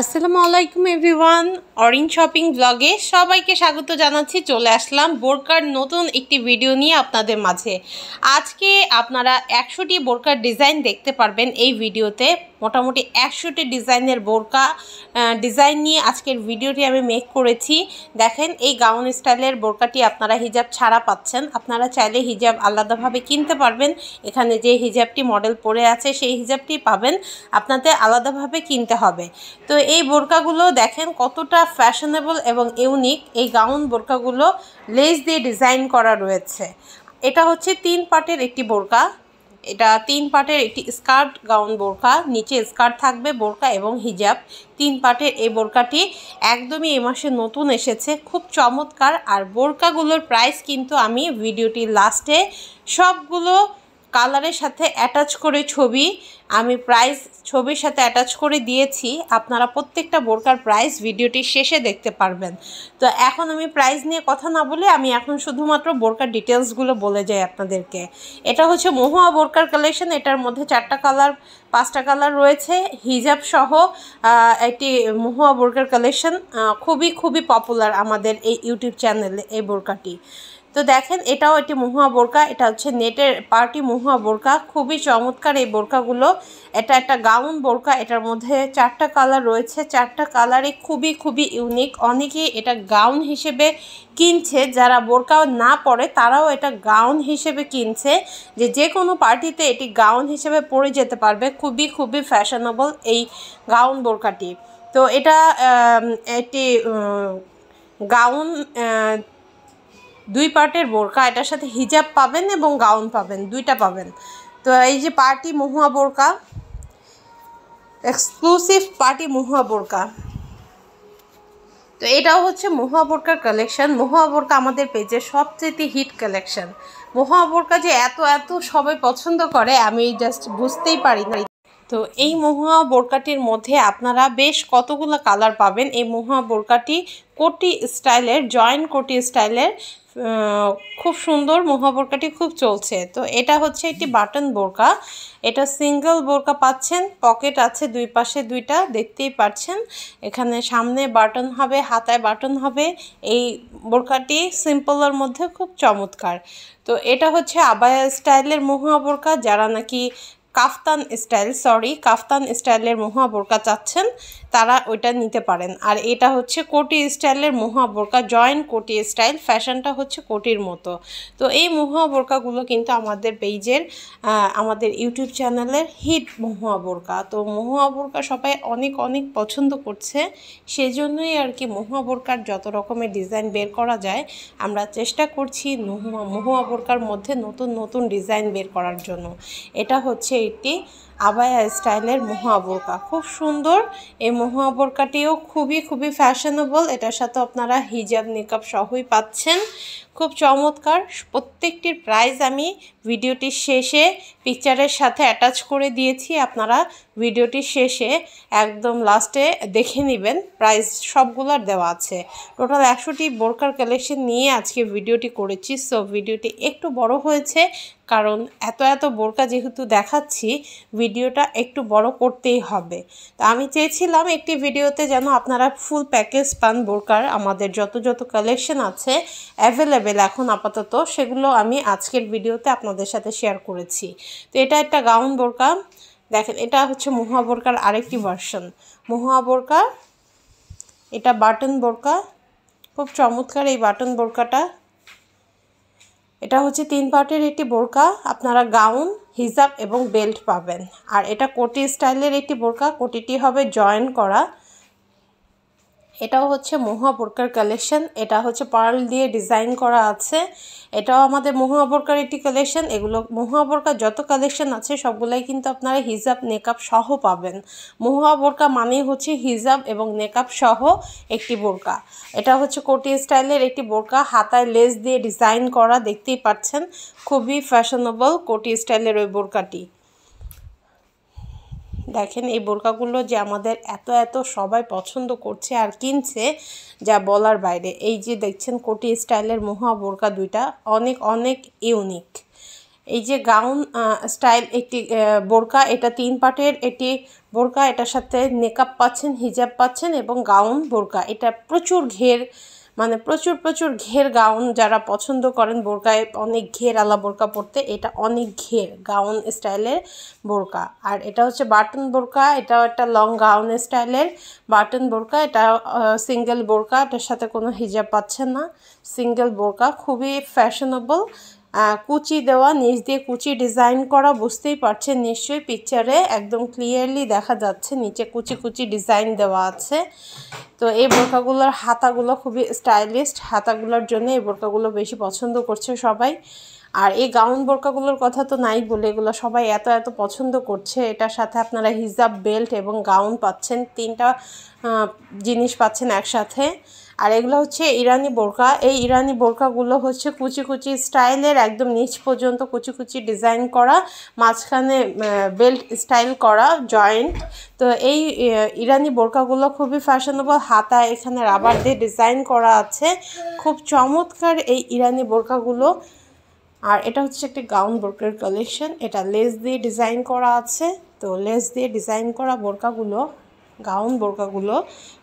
আসসালামু আলাইকুম everyone orange shopping ব্লগে সবাইকে স্বাগত জানাচ্ছি চলে আসলাম বোরকার নতুন একটি ভিডিও নিয়ে আপনাদের মাঝে আজকে আপনারা একশোটি বোরকার ডিজাইন দেখতে পারবেন এই ভিডিওতে মোটামুটি একশোটি ডিজাইনের বোরকা ডিজাইন নিয়ে আজকের ভিডিওটি আমি মেক করেছি দেখেন এই গাউন স্টাইলের বোরকাটি আপনারা হিজাব ছাড়া পাচ্ছেন আপনারা চাইলে হিজাব আলাদাভাবে কিনতে পারবেন এখানে যে হিজাবটি মডেল পরে আছে সেই হিজাবটি পাবেন আপনাদের আলাদাভাবে কিনতে হবে তো এই বোরকাগুলো দেখেন কতটা ফ্যাশনেবল এবং ইউনিক এই গাউন বোরকাগুলো লেস দিয়ে ডিজাইন করা রয়েছে এটা হচ্ছে তিন পার্টের একটি বোরকা এটা তিন পার্টের একটি স্কার্ট গাউন বোরকা নিচে স্কার্ট থাকবে বোরকা এবং হিজাব তিন পার্টের এই বোরকাটি একদমই এ মাসে নতুন এসেছে খুব চমৎকার আর বোরকাগুলোর প্রাইস কিন্তু আমি ভিডিওটি লাস্টে সবগুলো কালারের সাথে অ্যাটাচ করে ছবি আমি প্রাইস ছবির সাথে অ্যাটাচ করে দিয়েছি আপনারা প্রত্যেকটা বোরকার প্রাইস ভিডিওটি শেষে দেখতে পারবেন তো এখন আমি প্রাইস নিয়ে কথা না বলে আমি এখন শুধুমাত্র বোরকার ডিটেলসগুলো বলে যাই আপনাদেরকে এটা হচ্ছে মহুয়া বোরকার কালেকশন এটার মধ্যে চারটা কালার পাঁচটা কালার রয়েছে হিজাব সহ একটি মহুয়া বোরকার কালেকশন খুবই খুবই পপুলার আমাদের এই ইউটিউব চ্যানেলে এই বোরকাটি তো দেখেন এটাও একটি মহুয়া বোরকা এটা হচ্ছে নেটের পার্টি মহুয়া বোরকা খুবই চমৎকার এই বোরকাগুলো এটা একটা গাউন বোরকা এটার মধ্যে চারটা কালার রয়েছে চারটা কালারই খুবই খুবই ইউনিক অনেকেই এটা গাউন হিসেবে কিনছে যারা বোরকা না পরে তারাও এটা গাউন হিসেবে কিনছে যে যে কোনো পার্টিতে এটি গাউন হিসেবে পরে যেতে পারবে খুবই খুবই ফ্যাশনেবল এই গাউন বোরকাটি তো এটা একটি গাউন দুই পার্টের বোরকা এটার সাথে হিজাব পাবেন এবং গাউন পাবেন দুইটা পাবেন তো এই যে পার্টি মহুয়া বোরকা এক্সক্লুসিভ পার্টি মহুয়া বোরকা তো এটাও হচ্ছে মহুয়া বোরকার কালেকশান মহুয়া বোরকা আমাদের পেজে সবচেয়ে হিট কালেকশান মহুয়া বোরকা যে এত এত সবাই পছন্দ করে আমি জাস্ট বুঝতেই পারি না তো এই মহুয়া বোরকাটির মধ্যে আপনারা বেশ কতগুলো কালার পাবেন এই মহুয়া বোরকাটি কোটি স্টাইলের জয়েন্ট কোটি স্টাইলের খুব সুন্দর মহুয়া বোরকাটি খুব চলছে তো এটা হচ্ছে একটি বাটন বোরকা এটা সিঙ্গেল বোরকা পাচ্ছেন পকেট আছে দুই পাশে দুইটা দেখতেই পাচ্ছেন এখানে সামনে বাটন হবে হাতায় বাটন হবে এই বোরকাটি সিম্পলের মধ্যে খুব চমৎকার তো এটা হচ্ছে আবায়া স্টাইলের মহুয়া বোরকা যারা নাকি কাফতান স্টাইল সরি কাফতান স্টাইলের মহা বোরকা চাচ্ছেন তারা ওইটা নিতে পারেন আর এটা হচ্ছে কোটি স্টাইলের মহা বোরকা জয়েন্ট কোটি স্টাইল ফ্যাশনটা হচ্ছে কোটির মতো তো এই মহা বোরকাগুলো কিন্তু আমাদের পেইজের আমাদের ইউটিউব চ্যানেলের হিট মহুয়া বোরকা তো মহুয়া বোরকা সবাই অনেক অনেক পছন্দ করছে সেজন্যই আর কি মহুয়া বোরকার যত রকমের ডিজাইন বের করা যায় আমরা চেষ্টা করছি মহুয়া বোরকার মধ্যে নতুন নতুন ডিজাইন বের করার জন্য এটা হচ্ছে ಇಟ್ಟು আবায়া স্টাইলের মহুয়া বোরকা খুব সুন্দর এই মহুয়া বোরকাটিও খুবই খুবই ফ্যাশনেবল এটার সাথে আপনারা হিজাব মেকআপ সহই পাচ্ছেন খুব চমৎকার প্রত্যেকটির প্রাইস আমি ভিডিওটির শেষে পিকচারের সাথে অ্যাটাচ করে দিয়েছি আপনারা ভিডিওটির শেষে একদম লাস্টে দেখে নেবেন প্রাইস সবগুলোর দেওয়া আছে টোটাল একশোটি বোরকার কালেকশন নিয়ে আজকে ভিডিওটি করেছি সো ভিডিওটি একটু বড় হয়েছে কারণ এত এত বোরকা যেহেতু দেখাচ্ছি ভিডিওটা একটু বড় করতেই হবে তো আমি চেয়েছিলাম একটি ভিডিওতে যেন আপনারা ফুল প্যাকেজ পান বোরকার আমাদের যত যত কালেকশন আছে অ্যাভেলেবেল এখন আপাতত সেগুলো আমি আজকের ভিডিওতে আপনাদের সাথে শেয়ার করেছি তো এটা একটা গাউন বোরকা দেখেন এটা হচ্ছে মহুয়া বোরকার আরেকটি ভার্সন মহুয়া বোরকা এটা বাটন বোরকা খুব চমৎকার এই বাটন বোরকাটা এটা হচ্ছে তিন পার্টের একটি বোরকা আপনারা গাউন হিজাব এবং বেল্ট পাবেন আর এটা কোটি স্টাইলের একটি বোরকা কোটিটি হবে জয়েন করা এটাও হচ্ছে মহুয়া বোরকার কালেকশন এটা হচ্ছে পার্ল দিয়ে ডিজাইন করা আছে এটাও আমাদের মহুয়া বোরকার একটি কালেকশন এগুলো মহুয়া বোরকার যত কালেকশন আছে সবগুলাই কিন্তু আপনারা হিজাব নেকআপ সহ পাবেন মহুয়া বোরকা মানেই হচ্ছে হিজাব এবং নেকআপ সহ একটি বোরকা এটা হচ্ছে কোটি স্টাইলের একটি বোরকা হাতায় লেস দিয়ে ডিজাইন করা দেখতেই পাচ্ছেন খুবই ফ্যাশনেবল কোটি স্টাইলের ওই বোরকাটি দেখেন এই বোরকাগুলো যে আমাদের এত এত সবাই পছন্দ করছে আর কিনছে যা বলার বাইরে এই যে দেখছেন কোটি স্টাইলের মহুয়া বোরকা দুইটা অনেক অনেক ইউনিক এই যে গাউন স্টাইল একটি বোরকা এটা তিন পাটের এটি বোরকা এটার সাথে নেকআপ পাচ্ছেন হিজাব পাচ্ছেন এবং গাউন বোরকা এটা প্রচুর ঘের মানে প্রচুর প্রচুর ঘের গাউন যারা পছন্দ করেন বোরকায় অনেক ঘের আলা বোরকা পরতে এটা অনেক ঘের গাউন স্টাইলের বোরকা আর এটা হচ্ছে বাটন বোরকা এটাও একটা লং গাউন স্টাইলের বাটন বোরকা এটা সিঙ্গেল বোরকা এটার সাথে কোনো হিজাব পাচ্ছে না সিঙ্গেল বোরকা খুবই ফ্যাশনেবল কুচি দেওয়া নিচ দিয়ে কুচি ডিজাইন করা বুঝতেই পারছেন নিশ্চয়ই পিকচারে একদম ক্লিয়ারলি দেখা যাচ্ছে নিচে কুচি কুচি ডিজাইন দেওয়া আছে তো এই বোরকাগুলোর হাতাগুলো খুবই স্টাইলিস্ট হাতাগুলোর জন্য এই বোরকাগুলো বেশি পছন্দ করছে সবাই আর এই গাউন বোরকাগুলোর কথা তো নাই বলে এগুলো সবাই এত এত পছন্দ করছে এটার সাথে আপনারা হিজাব বেল্ট এবং গাউন পাচ্ছেন তিনটা জিনিস পাচ্ছেন একসাথে আর এগুলো হচ্ছে ইরানি বোরকা এই ইরানি বোরকাগুলো হচ্ছে কুচি কুচি স্টাইলের একদম নিচ পর্যন্ত কুচি কুচি ডিজাইন করা মাঝখানে বেল্ট স্টাইল করা জয়েন্ট তো এই ইরানি বোরকাগুলো খুবই ফ্যাশনেবল হাতা এখানে রাবার দিয়ে ডিজাইন করা আছে খুব চমৎকার এই ইরানি বোরকাগুলো আর এটা হচ্ছে একটি গাউন বোরকার কালেকশন এটা লেস দিয়ে ডিজাইন করা আছে তো লেস দিয়ে ডিজাইন করা বোরকাগুলো গাউন বোরকাগুলো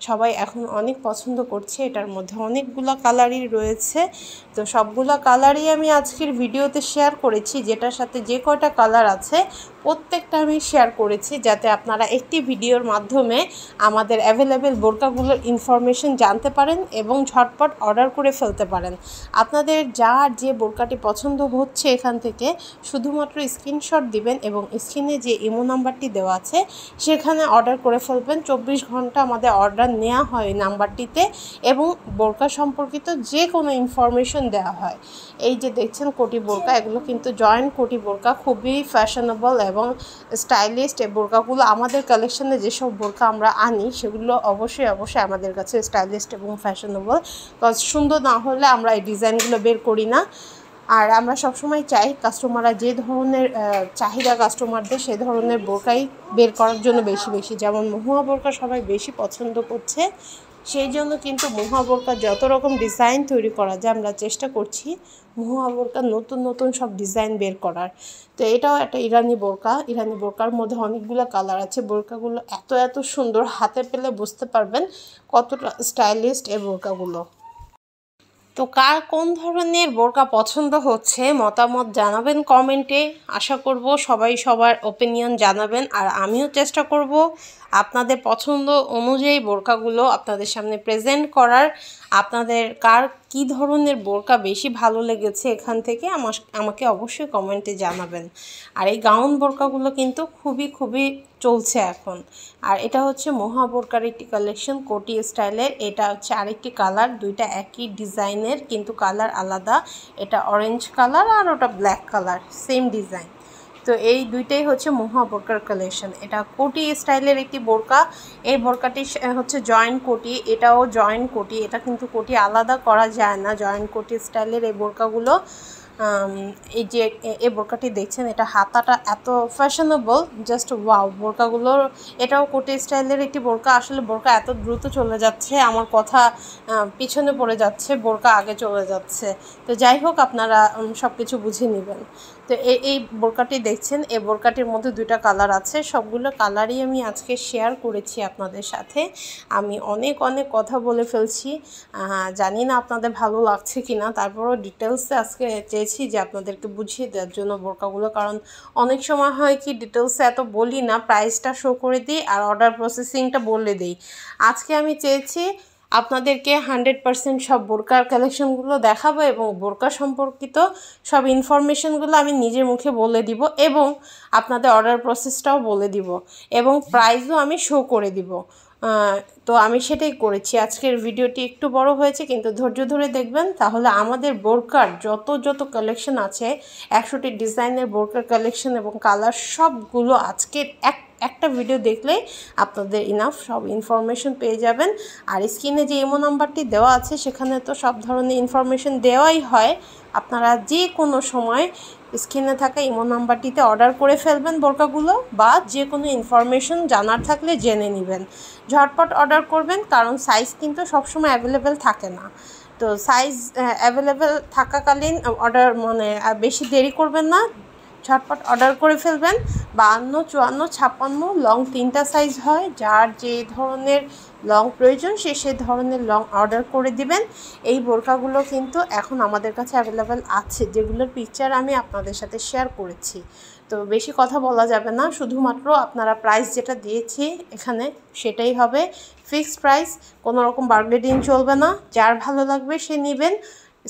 সবাই এখন অনেক পছন্দ করছে এটার মধ্যে অনেকগুলো কালারই রয়েছে তো সবগুলো কালারই আমি আজকের ভিডিওতে শেয়ার করেছি যেটার সাথে যে কয়টা কালার আছে প্রত্যেকটা আমি শেয়ার করেছি যাতে আপনারা একটি ভিডিওর মাধ্যমে আমাদের অ্যাভেলেবেল বোরকাগুলোর ইনফরমেশন জানতে পারেন এবং ঝটপট অর্ডার করে ফেলতে পারেন আপনাদের যার যে বোরকাটি পছন্দ হচ্ছে এখান থেকে শুধুমাত্র স্ক্রিনশট দিবেন এবং স্ক্রিনে যে ইমো নাম্বারটি দেওয়া আছে সেখানে অর্ডার করে ফেলবেন চব্বিশ ঘন্টা আমাদের অর্ডার নেওয়া হয় নাম্বারটিতে এবং বোরকা সম্পর্কিত যে কোনো ইনফরমেশন দেওয়া হয় এই যে দেখছেন কোটি বোরকা এগুলো কিন্তু জয়েন্ট কোটি বোরকা খুবই ফ্যাশনেবল এবং স্টাইলিস্ট এই বোরকাগুলো আমাদের কালেকশানে যেসব বোরকা আমরা আনি সেগুলো অবশ্যই অবশ্যই আমাদের কাছে স্টাইলিস্ট এবং ফ্যাশনেবল কজ সুন্দর না হলে আমরা এই ডিজাইনগুলো বের করি না আর আমরা সবসময় চাই কাস্টমাররা যে ধরনের চাহিদা কাস্টমারদের সে ধরনের বোরকাই বের করার জন্য বেশি বেশি যেমন মহুয়া বোরকা সবাই বেশি পছন্দ করছে সেই জন্য কিন্তু মহুয়া যত রকম ডিজাইন তৈরি করা যায় আমরা চেষ্টা করছি মহুয়া নতুন নতুন সব ডিজাইন বের করার তো এটাও একটা ইরানি বোরকা ইরানি বোরকার মধ্যে অনেকগুলো কালার আছে বোরকাগুলো এত এত সুন্দর হাতে পেলে বুঝতে পারবেন কতটা স্টাইলিস্ট এই বোরকাগুলো তো কার কোন ধরনের বোরকা পছন্দ হচ্ছে মতামত জানাবেন কমেন্টে আশা করব সবাই সবার ওপিনিয়ন জানাবেন আর আমিও চেষ্টা করব আপনাদের পছন্দ অনুযায়ী বোরকাগুলো আপনাদের সামনে প্রেজেন্ট করার আপনাদের কার কি ধরনের বোরকা বেশি ভালো লেগেছে এখান থেকে আমাকে অবশ্যই কমেন্টে জানাবেন আর এই গাউন বোরকাগুলো কিন্তু খুবই খুবই চলছে এখন আর এটা হচ্ছে মহা বোরকার একটি কালেকশন কোটি স্টাইলের এটা হচ্ছে আরেকটি কালার দুইটা একই ডিজাইনের কিন্তু কালার আলাদা এটা অরেঞ্জ কালার আর ওটা ব্ল্যাক কালার সেম ডিজাইন তো এই দুইটাই হচ্ছে মহুয়া বোরকার কালেকশন এটা কোটি স্টাইলের একটি বোরকা এই বোরকাটি হচ্ছে জয়েন্ট কোটি এটাও জয়েন্ট কোটি এটা কিন্তু কোটি আলাদা করা যায় না জয়েন্ট কোটি স্টাইলের এই বোরকাগুলো এই যে এই বোরকাটি দেখছেন এটা হাতাটা এত ফ্যাশনেবল জাস্ট ওয়াও বোরকাগুলোর এটাও কোটি স্টাইলের একটি বোরকা আসলে বোরকা এত দ্রুত চলে যাচ্ছে আমার কথা পিছনে পড়ে যাচ্ছে বোরকা আগে চলে যাচ্ছে তো যাই হোক আপনারা সব কিছু বুঝে নেবেন তো এই বোরকাটি দেখছেন এই বোরকাটির মধ্যে দুইটা কালার আছে সবগুলো কালারই আমি আজকে শেয়ার করেছি আপনাদের সাথে আমি অনেক অনেক কথা বলে ফেলছি জানি না আপনাদের ভালো লাগছে কি না তারপরও ডিটেলসে আজকে চেয়েছি পেরেছি যে আপনাদেরকে বুঝিয়ে দেওয়ার জন্য বোরকাগুলো কারণ অনেক সময় হয় কি ডিটেলসে এত বলি না প্রাইসটা শো করে দিই আর অর্ডার প্রসেসিংটা বলে দিই আজকে আমি চেয়েছি আপনাদেরকে হান্ড্রেড পারসেন্ট সব বোরকার কালেকশনগুলো দেখাবো এবং বোরকা সম্পর্কিত সব ইনফরমেশনগুলো আমি নিজের মুখে বলে দিব এবং আপনাদের অর্ডার প্রসেসটাও বলে দিব এবং প্রাইসও আমি শো করে দিব তো আমি সেটাই করেছি আজকের ভিডিওটি একটু বড় হয়েছে কিন্তু ধৈর্য ধরে দেখবেন তাহলে আমাদের বোরকার যত যত কালেকশন আছে একশোটি ডিজাইনের বোরকার কালেকশন এবং কালার সবগুলো আজকের এক একটা ভিডিও দেখলে আপনাদের ইনাফ সব ইনফরমেশন পেয়ে যাবেন আর স্ক্রিনে যে এমো নাম্বারটি দেওয়া আছে সেখানে তো সব ধরনের ইনফরমেশন দেওয়াই হয় আপনারা যে কোনো সময় স্ক্রিনে থাকা ইমো নাম্বারটিতে অর্ডার করে ফেলবেন বোরকাগুলো বা যে কোনো ইনফরমেশন জানার থাকলে জেনে নেবেন ঝটপট অর্ডার করবেন কারণ সাইজ কিন্তু সবসময় অ্যাভেলেবেল থাকে না তো সাইজ অ্যাভেলেবেল থাকাকালীন অর্ডার মানে বেশি দেরি করবেন না ঝটপট অর্ডার করে ফেলবেন বাহান্ন চুয়ান্ন ছাপ্পান্ন লং তিনটা সাইজ হয় যার যে ধরনের লং প্রয়োজন সে সেই ধরনের লং অর্ডার করে দিবেন এই বোরকাগুলো কিন্তু এখন আমাদের কাছে অ্যাভেলেবেল আছে যেগুলোর পিকচার আমি আপনাদের সাথে শেয়ার করেছি তো বেশি কথা বলা যাবে না শুধুমাত্র আপনারা প্রাইস যেটা দিয়েছি এখানে সেটাই হবে ফিক্সড প্রাইস কোনো রকম বার্গেডিং চলবে না যার ভালো লাগবে সে নেবেন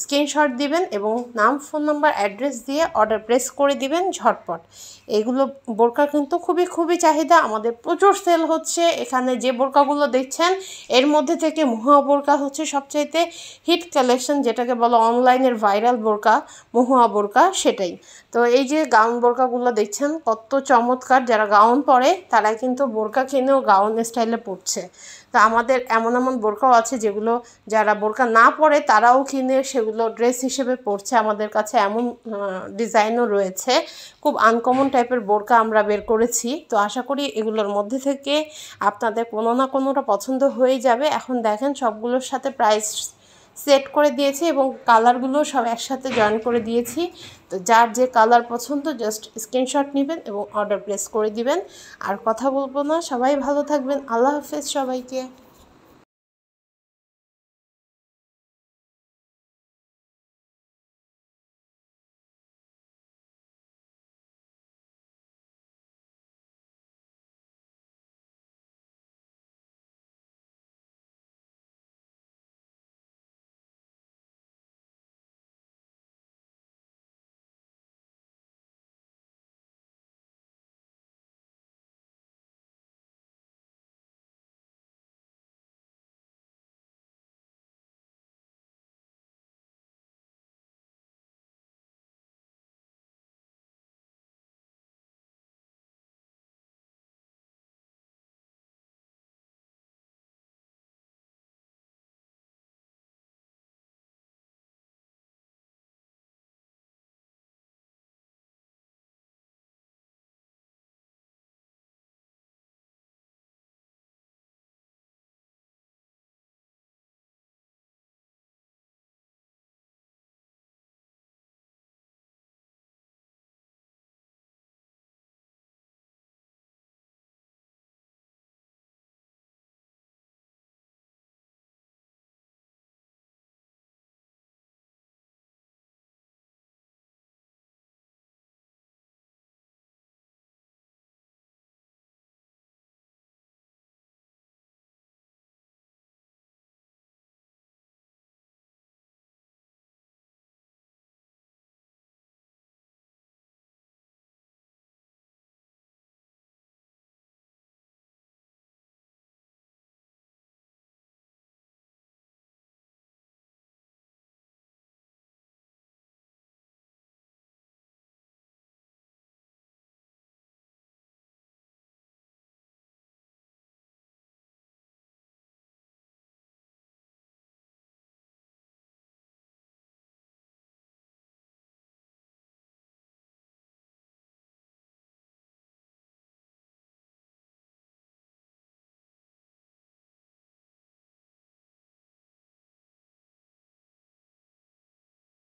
স্ক্রিনশট দিবেন এবং নাম ফোন নাম্বার অ্যাড্রেস দিয়ে অর্ডার প্লেস করে দিবেন ঝটপট এগুলো বোরকা কিন্তু খুবই খুবই চাহিদা আমাদের প্রচুর সেল হচ্ছে এখানে যে বোরকাগুলো দেখছেন এর মধ্যে থেকে মহুয়া বোরকা হচ্ছে সবচাইতে হিট কালেকশন যেটাকে বলো অনলাইনের ভাইরাল বোরকা মহুয়া বোরকা সেটাই তো এই যে গাউন বোরকাগুলো দেখছেন কত চমৎকার যারা গাউন পরে তারা কিন্তু বোরকা কিনেও গাউন স্টাইলে পড়ছে তো আমাদের এমন এমন বোরকাও আছে যেগুলো যারা বোরকা না পরে তারাও কিনে সেগুলো ড্রেস হিসেবে পরছে আমাদের কাছে এমন ডিজাইনও রয়েছে খুব আনকমন টাইপের বোরকা আমরা বের করেছি তো আশা করি এগুলোর মধ্যে থেকে আপনাদের কোনো না কোনোটা পছন্দ হয়ে যাবে এখন দেখেন সবগুলোর সাথে প্রাইস সেট করে দিয়েছি এবং কালারগুলো সব একসাথে জয়েন করে দিয়েছি তো যার যে কালার পছন্দ জাস্ট স্ক্রিনশট নেবেন এবং অর্ডার প্লেস করে দিবেন আর কথা বলবো না সবাই ভালো থাকবেন আল্লাহ হাফেজ সবাইকে